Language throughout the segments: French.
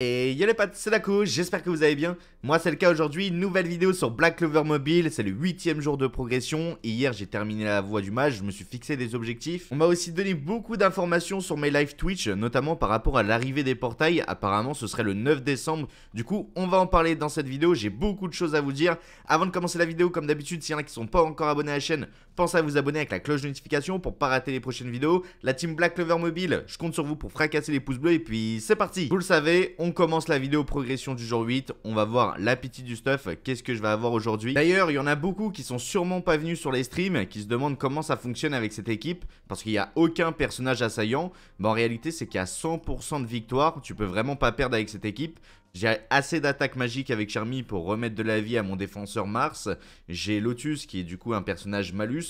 Et yo les potes, c'est la j'espère que vous allez bien. Moi c'est le cas aujourd'hui, nouvelle vidéo sur Black Clover Mobile, c'est le huitième jour de progression. Et hier j'ai terminé la voie du mage. je me suis fixé des objectifs. On m'a aussi donné beaucoup d'informations sur mes live Twitch, notamment par rapport à l'arrivée des portails. Apparemment ce serait le 9 décembre, du coup on va en parler dans cette vidéo, j'ai beaucoup de choses à vous dire. Avant de commencer la vidéo, comme d'habitude, s'il y en a qui sont pas encore abonnés à la chaîne, Pensez à vous abonner avec la cloche de notification pour pas rater les prochaines vidéos. La team Black Clover Mobile, je compte sur vous pour fracasser les pouces bleus et puis c'est parti Vous le savez, on commence la vidéo progression du jour 8. On va voir l'appétit du stuff, qu'est-ce que je vais avoir aujourd'hui. D'ailleurs, il y en a beaucoup qui sont sûrement pas venus sur les streams, qui se demandent comment ça fonctionne avec cette équipe, parce qu'il n'y a aucun personnage assaillant. mais en réalité, c'est qu'il y a 100% de victoire, tu peux vraiment pas perdre avec cette équipe. J'ai assez d'attaques magiques avec Charmy pour remettre de la vie à mon défenseur Mars. J'ai Lotus qui est du coup un personnage malus.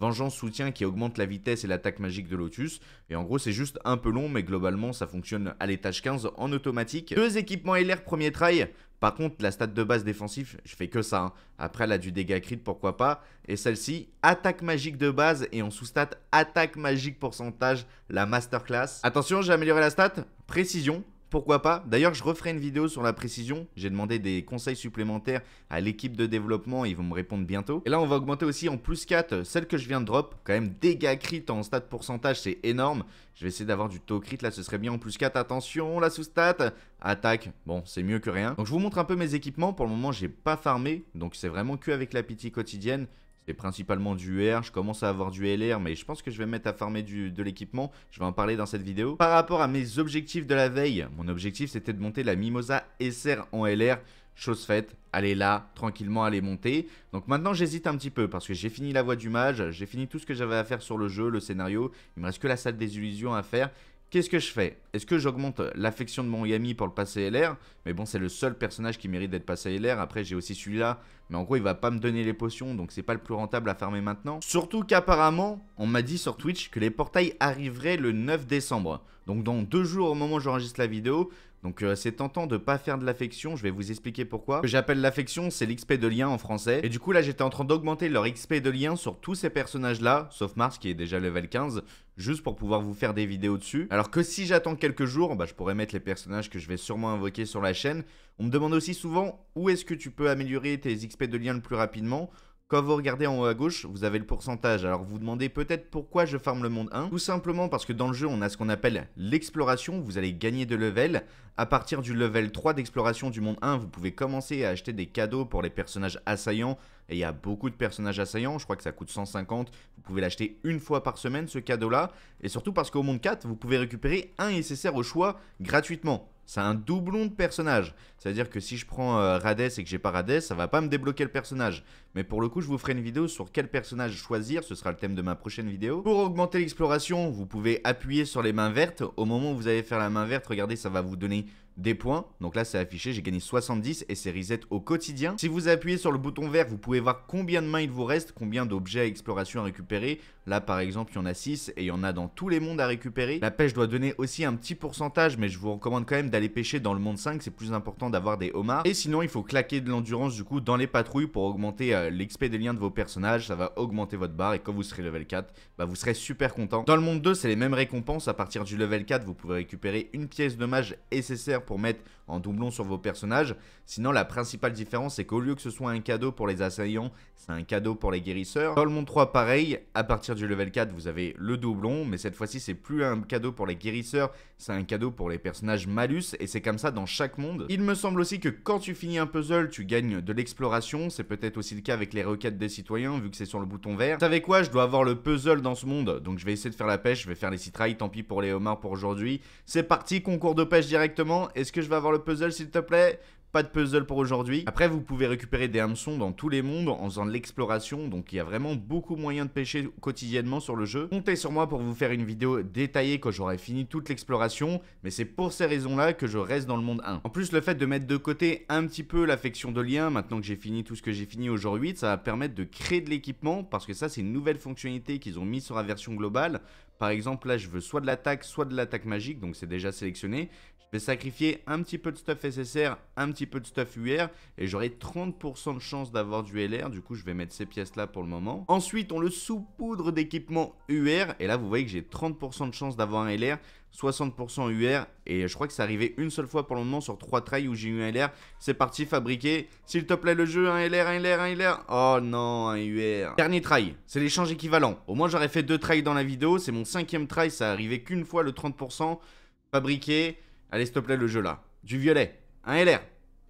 Vengeance soutien qui augmente la vitesse et l'attaque magique de Lotus. Et en gros, c'est juste un peu long, mais globalement, ça fonctionne à l'étage 15 en automatique. Deux équipements LR premier try. Par contre, la stat de base défensif, je fais que ça. Hein. Après, elle a du dégât crit, pourquoi pas. Et celle-ci, attaque magique de base et en sous-stat, attaque magique pourcentage, la masterclass. Attention, j'ai amélioré la stat. Précision, pourquoi pas D'ailleurs, je referai une vidéo sur la précision. J'ai demandé des conseils supplémentaires à l'équipe de développement, ils vont me répondre bientôt. Et là, on va augmenter aussi en plus 4 celle que je viens de drop. Quand même, dégâts crit en stat pourcentage, c'est énorme. Je vais essayer d'avoir du taux crit, là, ce serait bien en plus 4. Attention, la sous-stat, attaque, bon, c'est mieux que rien. Donc, je vous montre un peu mes équipements. Pour le moment, j'ai pas farmé, donc c'est vraiment que avec la pitié quotidienne. C'est principalement du UR, je commence à avoir du LR, mais je pense que je vais mettre à farmer du, de l'équipement. Je vais en parler dans cette vidéo. Par rapport à mes objectifs de la veille, mon objectif c'était de monter la Mimosa SR en LR. Chose faite, allez là, tranquillement, allez monter. Donc maintenant, j'hésite un petit peu parce que j'ai fini la voie du mage, j'ai fini tout ce que j'avais à faire sur le jeu, le scénario. Il me reste que la salle des illusions à faire Qu'est-ce que je fais Est-ce que j'augmente euh, l'affection de mon Yami pour le passer LR Mais bon, c'est le seul personnage qui mérite d'être passé LR. Après, j'ai aussi celui-là. Mais en gros, il va pas me donner les potions, donc c'est pas le plus rentable à farmer maintenant. Surtout qu'apparemment, on m'a dit sur Twitch que les portails arriveraient le 9 décembre. Donc dans deux jours au moment où j'enregistre la vidéo, donc euh, c'est tentant de pas faire de l'affection, je vais vous expliquer pourquoi. Ce que j'appelle l'affection, c'est l'XP de lien en français. Et du coup là j'étais en train d'augmenter leur XP de lien sur tous ces personnages là, sauf Mars qui est déjà level 15, juste pour pouvoir vous faire des vidéos dessus. Alors que si j'attends quelques jours, bah, je pourrais mettre les personnages que je vais sûrement invoquer sur la chaîne. On me demande aussi souvent où est-ce que tu peux améliorer tes XP de lien le plus rapidement. Quand vous regardez en haut à gauche, vous avez le pourcentage. Alors vous vous demandez peut-être pourquoi je farme le monde 1 Tout simplement parce que dans le jeu, on a ce qu'on appelle l'exploration. Vous allez gagner de level. À partir du level 3 d'exploration du monde 1, vous pouvez commencer à acheter des cadeaux pour les personnages assaillants. Et il y a beaucoup de personnages assaillants, je crois que ça coûte 150. Vous pouvez l'acheter une fois par semaine, ce cadeau-là. Et surtout parce qu'au monde 4, vous pouvez récupérer un nécessaire au choix gratuitement. C'est un doublon de personnage. C'est-à-dire que si je prends Radès euh, Rades et que j'ai pas Radès ça va pas me débloquer le personnage. Mais pour le coup, je vous ferai une vidéo sur quel personnage choisir, ce sera le thème de ma prochaine vidéo. Pour augmenter l'exploration, vous pouvez appuyer sur les mains vertes. Au moment où vous allez faire la main verte, regardez, ça va vous donner des points. Donc là, c'est affiché, j'ai gagné 70 et c'est reset au quotidien. Si vous appuyez sur le bouton vert, vous pouvez voir combien de mains il vous reste, combien d'objets à exploration à récupérer. Là, par exemple, il y en a 6 et il y en a dans tous les mondes à récupérer. La pêche doit donner aussi un petit pourcentage, mais je vous recommande quand même d'aller pêcher dans le monde 5, c'est plus important d'avoir des homards. Et sinon, il faut claquer de l'endurance du coup dans les patrouilles pour augmenter euh, l'XP des liens de vos personnages, ça va augmenter votre barre et quand vous serez level 4, bah, vous serez super content. Dans le monde 2, c'est les mêmes récompenses, à partir du level 4, vous pouvez récupérer une pièce de mage nécessaire pour mettre en doublon sur vos personnages. Sinon, la principale différence, c'est qu'au lieu que ce soit un cadeau pour les assaillants, c'est un cadeau pour les guérisseurs. Dans le monde 3, pareil, à partir du level 4, vous avez le doublon, mais cette fois-ci, c'est plus un cadeau pour les guérisseurs, c'est un cadeau pour les personnages malus, et c'est comme ça dans chaque monde. Il me semble aussi que quand tu finis un puzzle, tu gagnes de l'exploration, c'est peut-être aussi le cas avec les requêtes des citoyens, vu que c'est sur le bouton vert. Vous savez quoi, je dois avoir le puzzle dans ce monde, donc je vais essayer de faire la pêche, je vais faire les citrailles, tant pis pour les homards pour aujourd'hui. C'est parti, concours de pêche directement, est-ce que je vais avoir le puzzle s'il te plaît pas de puzzle pour aujourd'hui. Après, vous pouvez récupérer des hameçons dans tous les mondes en faisant de l'exploration, donc il y a vraiment beaucoup moyen de pêcher quotidiennement sur le jeu. Comptez sur moi pour vous faire une vidéo détaillée quand j'aurai fini toute l'exploration, mais c'est pour ces raisons-là que je reste dans le monde 1. En plus, le fait de mettre de côté un petit peu l'affection de lien, maintenant que j'ai fini tout ce que j'ai fini aujourd'hui, ça va permettre de créer de l'équipement, parce que ça, c'est une nouvelle fonctionnalité qu'ils ont mis sur la version globale. Par exemple, là, je veux soit de l'attaque, soit de l'attaque magique, donc c'est déjà sélectionné. Je vais sacrifier un petit peu de stuff SSR, un petit peu de stuff UR et j'aurai 30% de chance d'avoir du LR. Du coup, je vais mettre ces pièces-là pour le moment. Ensuite, on le saupoudre d'équipement UR et là, vous voyez que j'ai 30% de chance d'avoir un LR. 60% UR et je crois que ça arrivait une seule fois pour le moment sur trois trails où j'ai eu un LR. C'est parti, fabriqué. S'il te plaît le jeu, un LR, un LR, un LR. Oh non, un UR. Dernier try, c'est l'échange équivalent. Au moins j'aurais fait deux trails dans la vidéo, c'est mon cinquième try, ça arrivait qu'une fois le 30%. fabriqué Allez, s'il te plaît, le jeu là. Du violet. Un LR.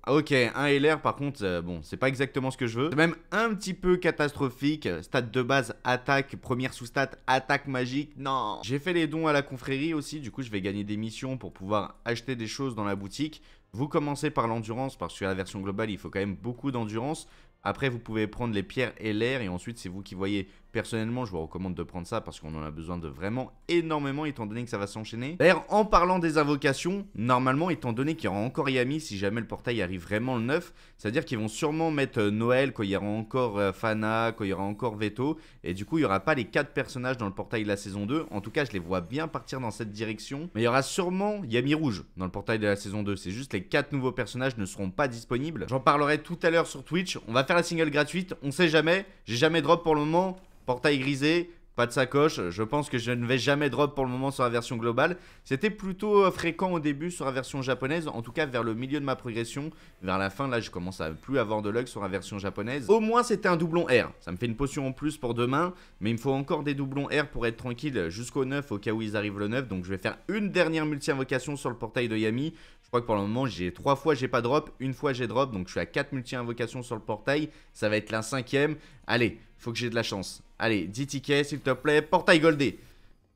Ah, ok, un LR par contre, euh, bon, c'est pas exactement ce que je veux. C'est même un petit peu catastrophique. stade de base, attaque, première sous-stat, attaque magique, non J'ai fait les dons à la confrérie aussi, du coup je vais gagner des missions pour pouvoir acheter des choses dans la boutique. Vous commencez par l'endurance parce que la version globale, il faut quand même beaucoup d'endurance. Après, vous pouvez prendre les pierres et l'air et ensuite, c'est vous qui voyez. Personnellement, je vous recommande de prendre ça parce qu'on en a besoin de vraiment énormément étant donné que ça va s'enchaîner. D'ailleurs, en parlant des invocations, normalement, étant donné qu'il y aura encore Yami si jamais le portail arrive vraiment le 9, c'est-à-dire qu'ils vont sûrement mettre euh, Noël quand il y aura encore euh, Fana, quand il y aura encore Veto et du coup, il n'y aura pas les 4 personnages dans le portail de la saison 2. En tout cas, je les vois bien partir dans cette direction. Mais il y aura sûrement Yami Rouge dans le portail de la saison 2. C'est juste les 4 nouveaux personnages ne seront pas disponibles. J'en parlerai tout à l'heure sur Twitch. On va faire la single gratuite, on sait jamais. J'ai jamais drop pour le moment. Portail grisé, pas de sacoche. Je pense que je ne vais jamais drop pour le moment sur la version globale. C'était plutôt euh, fréquent au début sur la version japonaise, en tout cas vers le milieu de ma progression. Vers la fin, là, je commence à plus avoir de luck sur la version japonaise. Au moins, c'était un doublon R. Ça me fait une potion en plus pour demain, mais il me faut encore des doublons R pour être tranquille jusqu'au 9, au cas où ils arrivent le 9. Donc, je vais faire une dernière multi-invocation sur le portail de Yami crois que pour le moment, j'ai trois fois j'ai pas drop, une fois j'ai drop, donc je suis à 4 multi-invocations sur le portail. Ça va être la cinquième. Allez, faut que j'ai de la chance. Allez, 10 tickets, s'il te plaît. Portail goldé.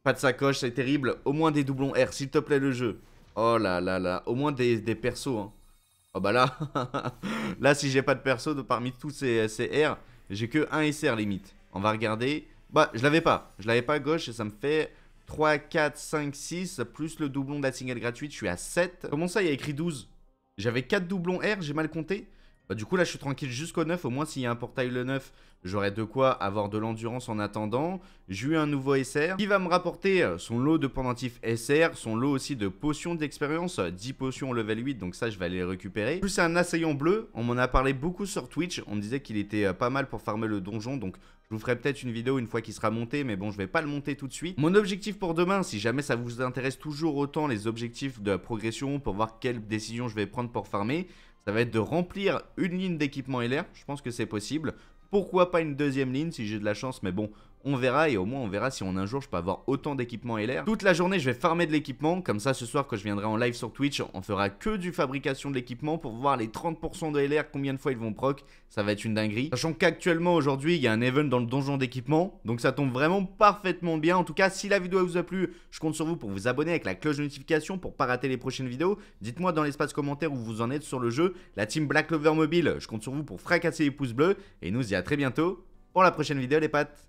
Pas de sacoche, c'est terrible. Au moins des doublons R, s'il te plaît, le jeu. Oh là là là. Au moins des, persos. Hein. Oh bah là. là, si j'ai pas de perso parmi tous ces, ces R, j'ai que un SR limite. On va regarder. Bah, je l'avais pas. Je l'avais pas à gauche et ça me fait 3, 4, 5, 6, plus le doublon de la single gratuite, je suis à 7. Comment ça, il y a écrit 12 J'avais 4 doublons R, j'ai mal compté bah, du coup, là, je suis tranquille jusqu'au 9. Au moins, s'il y a un portail le 9, j'aurai de quoi avoir de l'endurance en attendant. J'ai eu un nouveau SR qui va me rapporter euh, son lot de pendentifs SR, son lot aussi de potions d'expérience, 10 euh, potions level 8, donc ça, je vais aller les récupérer. Plus c'est un assaillant bleu, on m'en a parlé beaucoup sur Twitch. On me disait qu'il était euh, pas mal pour farmer le donjon, donc je vous ferai peut-être une vidéo une fois qu'il sera monté, mais bon, je vais pas le monter tout de suite. Mon objectif pour demain, si jamais ça vous intéresse toujours autant les objectifs de progression pour voir quelles décisions je vais prendre pour farmer, ça va être de remplir une ligne d'équipement LR, je pense que c'est possible. Pourquoi pas une deuxième ligne si j'ai de la chance, mais bon, on verra et au moins on verra si en un jour je peux avoir autant d'équipements LR. Toute la journée je vais farmer de l'équipement, comme ça ce soir quand je viendrai en live sur Twitch on fera que du fabrication de l'équipement pour voir les 30% de LR combien de fois ils vont proc, ça va être une dinguerie. Sachant qu'actuellement aujourd'hui il y a un event dans le donjon d'équipement, donc ça tombe vraiment parfaitement bien. En tout cas si la vidéo vous a plu, je compte sur vous pour vous abonner avec la cloche de notification pour pas rater les prochaines vidéos. Dites-moi dans l'espace commentaire où vous en êtes sur le jeu. La team Black Lover Mobile, je compte sur vous pour fracasser les pouces bleus et nous y à très bientôt pour la prochaine vidéo les pattes.